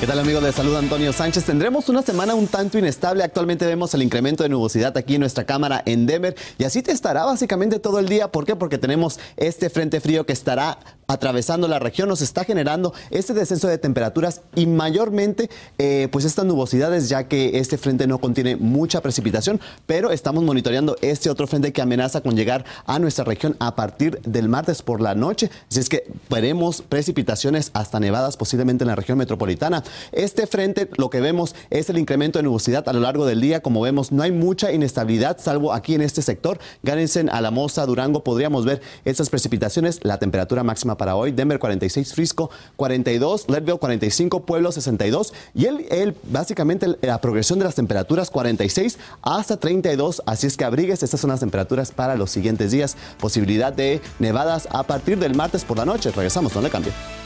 ¿Qué tal amigos? de Salud? Antonio Sánchez. Tendremos una semana un tanto inestable. Actualmente vemos el incremento de nubosidad aquí en nuestra cámara en Denver y así te estará básicamente todo el día. ¿Por qué? Porque tenemos este frente frío que estará atravesando la región nos está generando este descenso de temperaturas y mayormente eh, pues estas nubosidades ya que este frente no contiene mucha precipitación, pero estamos monitoreando este otro frente que amenaza con llegar a nuestra región a partir del martes por la noche, si es que veremos precipitaciones hasta nevadas posiblemente en la región metropolitana. Este frente lo que vemos es el incremento de nubosidad a lo largo del día, como vemos no hay mucha inestabilidad salvo aquí en este sector, Gánense a Durango podríamos ver estas precipitaciones, la temperatura máxima para hoy. Denver 46, Frisco 42, Leadville 45, Pueblo 62. Y él, el básicamente la progresión de las temperaturas 46 hasta 32. Así es que abrigues, estas son las temperaturas para los siguientes días. Posibilidad de nevadas a partir del martes por la noche. Regresamos, no le